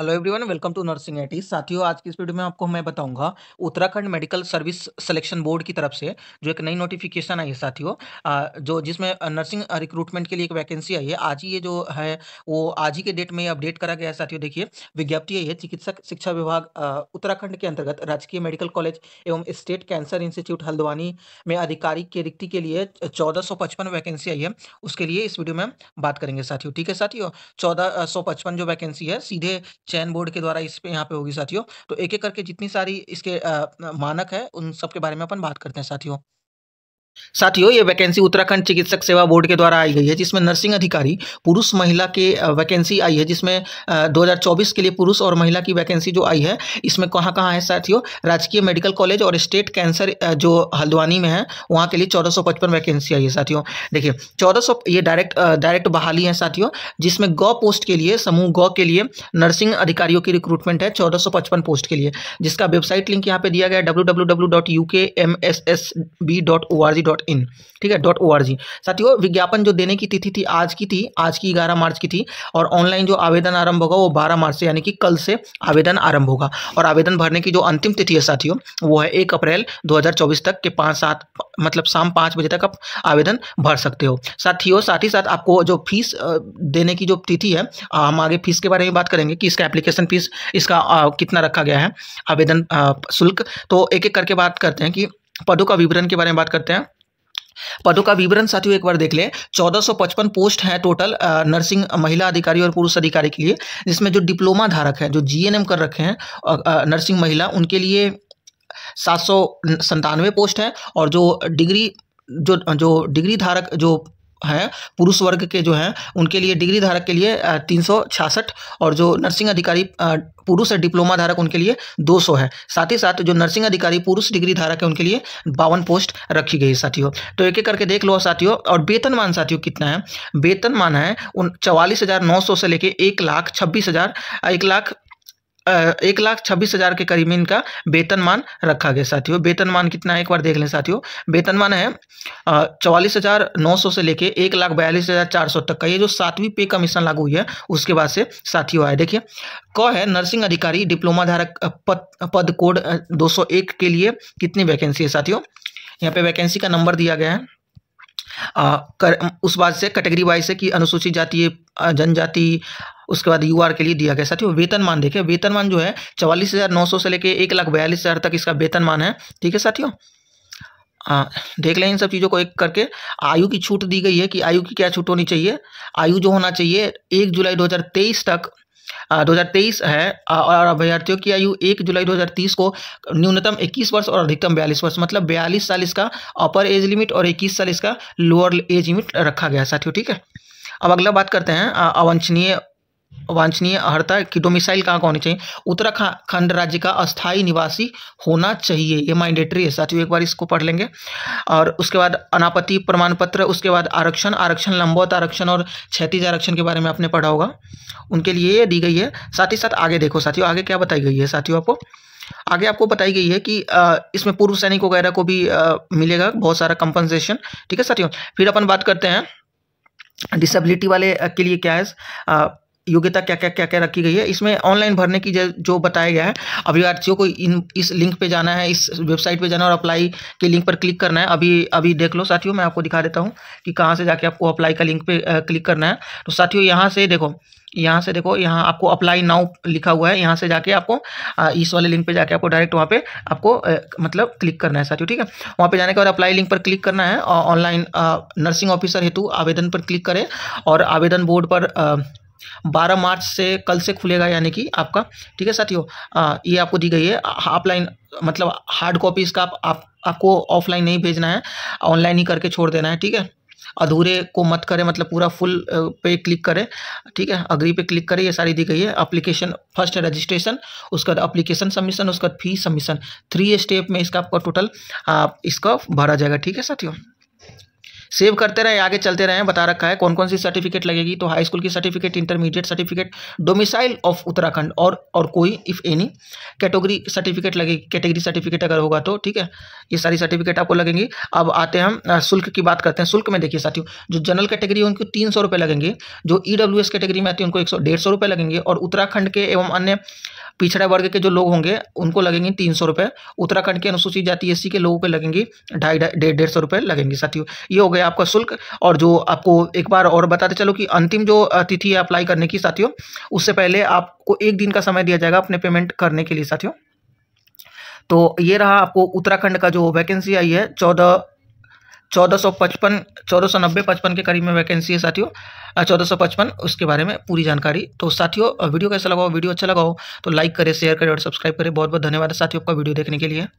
hello everyone welcome to nursing I साथियों आज की इस वीडियो में आपको मैं बताऊंगा Uttarakhand medical service selection board की तरफ से जो एक नई नोटिफिकेशन आई है साथियों जो जिसमें नर्सिंग रिक्रूटमेंट के लिए एक वैकेंसी आई है आज ही ये जो है वो आज ही के डेट में अपडेट करा गया है साथियों देखिए विज्ञप्ति है चिकित्सक शिक्षा विभाग उत्तराखंड के अंतर्गत राजकीय मेडिकल कॉलेज एवं स्टेट कैंसर इंस्टीट्यूट हल्द्वानी में अधिकारी के रिक्ति के लिए चौदह वैकेंसी आई है उसके लिए इस वीडियो में बात करेंगे साथियों ठीक है साथियों चौदह जो वैकेंसी है सीधे चयन बोर्ड के द्वारा इस पे यहाँ पे होगी साथियों तो एक एक करके जितनी सारी इसके मानक है उन सब के बारे में अपन बात करते हैं साथियों साथियों ये वैकेंसी उत्तराखंड चिकित्सक सेवा बोर्ड के द्वारा आई गई है जिसमें नर्सिंग अधिकारी पुरुष महिला के वैकेंसी आई है जिसमें 2024 के लिए पुरुष और महिला की वैकेंसी जो आई है इसमें कहाँ कहाँ है साथियों राजकीय मेडिकल कॉलेज और स्टेट कैंसर जो हल्द्वानी में है वहाँ के लिए चौदह वैकेंसी आई है साथियों देखिए चौदह ये डायरेक्ट डायरेक्ट बहाली है साथियों जिसमें गौ पोस्ट के लिए समूह गौ के लिए नर्सिंग अधिकारियों की रिक्रूटमेंट है चौदह पोस्ट के लिए जिसका वेबसाइट लिंक यहाँ पर दिया गया डब्ल्यू डॉट इन ठीक है डॉट ओ आर जी साथियों विज्ञापन जो देने की तिथि थी आज की थी आज की ग्यारह मार्च की थी और ऑनलाइन जो आवेदन आरंभ होगा वो बारह मार्च से यानी कि कल से आवेदन आरंभ होगा और आवेदन भरने की जो अंतिम तिथि है साथियों वो है एक अप्रैल दो तक के पाँच सात मतलब शाम पाँच बजे तक आप आवेदन भर सकते हो साथियों साथ ही साथ आपको जो फीस देने की जो तिथि है हम आगे फीस के बारे में बात करेंगे कि इसका एप्लीकेशन फीस इसका कितना रखा गया है आवेदन शुल्क तो एक एक करके बात करते हैं कि पदों का विवरण के बारे में बात करते हैं पदों का विवरण साथियों एक बार देख लें 1455 पोस्ट हैं टोटल नर्सिंग महिला अधिकारी और पुरुष अधिकारी के लिए जिसमें जो डिप्लोमा धारक हैं जो जीएनएम कर रखे हैं नर्सिंग महिला उनके लिए सात सौ संतानवे पोस्ट हैं और जो डिग्री जो जो डिग्री धारक जो हैं पुरुष वर्ग के जो हैं उनके लिए डिग्री धारक के लिए तीन और जो नर्सिंग अधिकारी पुरुष डिप्लोमा धारक उनके लिए 200 है साथ ही साथ जो नर्सिंग अधिकारी पुरुष डिग्री धारक है उनके लिए बावन पोस्ट रखी गई है साथियों तो एक एक करके देख लो साथियों और वेतनमान साथियों कितना है वेतनमान है उन चवालीस से लेकर एक लाख छब्बीस हज़ार एक लाख एक लाख छब्बीस हज़ार के करीब इनका वेतनमान रखा गया साथियों वेतनमान कितना है एक बार देख लें साथियों वेतनमान है चौवालीस हज़ार नौ सौ से लेके एक लाख बयालीस हज़ार चार सौ तक का ये जो सातवीं पे कमीशन लागू हुई है उसके बाद से साथियों आए देखिए क है नर्सिंग अधिकारी डिप्लोमा धारक पद पद कोड दो के लिए कितनी वैकेंसी है साथियों यहाँ पे वैकेंसी का नंबर दिया गया है आ, कर, उस बात से कैटेगरी वाइज से कि अनुसूचित जाति जनजाति उसके बाद यू के लिए दिया गया साथियों वेतनमान देखिए वेतनमान जो है चवालीस हज़ार नौ सौ से लेकर एक लाख बयालीस हज़ार तक इसका वेतनमान है ठीक है साथियों आ, देख लें इन सब चीज़ों को एक करके आयु की छूट दी गई है कि आयु की क्या छूट होनी चाहिए आयु जो होना चाहिए एक जुलाई दो तक 2023 है और अभ्यर्थियों की आयु 1 जुलाई 2030 को न्यूनतम 21 वर्ष और अधिकतम 42 वर्ष मतलब 42 साल इसका अपर एज लिमिट और 21 साल इसका लोअर एज लिमिट रखा गया साथियों ठीक है अब अगला बात करते हैं अवंछनीय वांछनीय अर्हता की डोमिसाइल कहाँ का होनी चाहिए उत्तराखंड राज्य का अस्थाई निवासी होना चाहिए ये माइंडेटरी है साथियों एक बार इसको पढ़ लेंगे और उसके बाद अनापति प्रमाण पत्र उसके बाद आरक्षण आरक्षण लंबौत आरक्षण और क्षतिज आरक्षण के बारे में आपने पढ़ा होगा उनके लिए ये दी गई है साथ ही साथ आगे देखो साथियों आगे क्या बताई गई है साथियों आपको आगे आपको बताई गई है कि इसमें पूर्व सैनिक वगैरह को भी मिलेगा बहुत सारा कंपनसेशन ठीक है साथियों फिर अपन बात करते हैं डिसेबिलिटी वाले के लिए क्या है योग्यता क्या क्या क्या क्या रखी गई है इसमें ऑनलाइन भरने की जो बताया गया है अभ्यर्थियों को इन इस लिंक पे जाना है इस वेबसाइट पे जाना है और अप्लाई के लिंक पर क्लिक करना है अभी अभी देख लो साथियों मैं आपको दिखा देता हूँ कि कहाँ से जाके आपको अप्लाई का लिंक पे क्लिक करना है तो साथियों यहाँ से देखो यहाँ से देखो यहाँ आपको अप्लाई नाउ लिखा हुआ है यहाँ से जाके आपको इस वाले लिंक पे जाके आपको डायरेक्ट वहाँ पे आपको मतलब क्लिक करना है साथियों ठीक है वहाँ पे जाने के बाद अप्लाई लिंक पर क्लिक करना है और ऑनलाइन नर्सिंग ऑफिसर हेतु आवेदन पर क्लिक करें और आवेदन बोर्ड पर 12 मार्च से कल से खुलेगा यानी कि आपका ठीक है साथियों ये आपको दी गई है ऑफलाइन मतलब हार्ड कॉपी इसका आप, आप आपको ऑफलाइन नहीं भेजना है ऑनलाइन ही करके छोड़ देना है ठीक है अधूरे को मत करें मतलब पूरा फुल पे क्लिक करें ठीक है अग्री पे क्लिक करें ये सारी दी गई है अप्लीकेशन फर्स्ट रजिस्ट्रेशन उसके बाद अप्लीकेशन सबमिशन उसके बाद फी सबमिशन थ्री स्टेप में इसका आपका टोटल आप इसका भरा जाएगा ठीक है साथियों सेव करते रहें आगे चलते रहें बता रखा है कौन कौन सी सर्टिफिकेट लगेगी तो हाई स्कूल की certificate intermediate certificate domicile of Uttarakhand और और कोई इफ़ एनी कैटेगरी सर्टिफिकेट लगेगी कैटेगरी सर्टिफिकेट अगर होगा तो ठीक है ये सारी सर्टिफिकेट आपको लगेंगी अब आते हैं हम शुल्क की बात करते हैं शुल्क में देखिए साथियों जो जनरल कैटेगरी है उनको तीन सौ रुपये लगेंगे जो ई डब्ल्यू एस कैटेगरी में आती है उनको एक सौ डेढ़ सौ रुपये लगेंगे और उत्तराखंड के एवं अन्य पिछड़ा वर्ग के जो लोग होंगे उनको लगेंगे तीन सौ रुपये उत्तराखंड के अनुसूचित जाति एस के लोगों के लगेंगी ढाई डेढ़ डेढ़ सौ रुपये लगेंगे साथियों ये हो गया आपका शुल्क और जो आपको एक बार और बताते चलो कि अंतिम जो तिथि है अप्लाई करने की साथियों उससे पहले आपको एक दिन का समय दिया जाएगा अपने पेमेंट करने के लिए साथियों तो ये रहा आपको उत्तराखंड का जो वैकेंसी आई है चौदह चौदह सौ पचपन चौदह सौ नब्बे पचपन के करीब में वैकेंसी है साथियों चौदह सौ पचपन उसके बारे में पूरी जानकारी तो साथियों वीडियो कैसा लगा वीडियो अच्छा लगा हो तो लाइक करें शेयर करें और सब्सक्राइब करें बहुत बहुत धन्यवाद साथियों आपका वीडियो देखने के लिए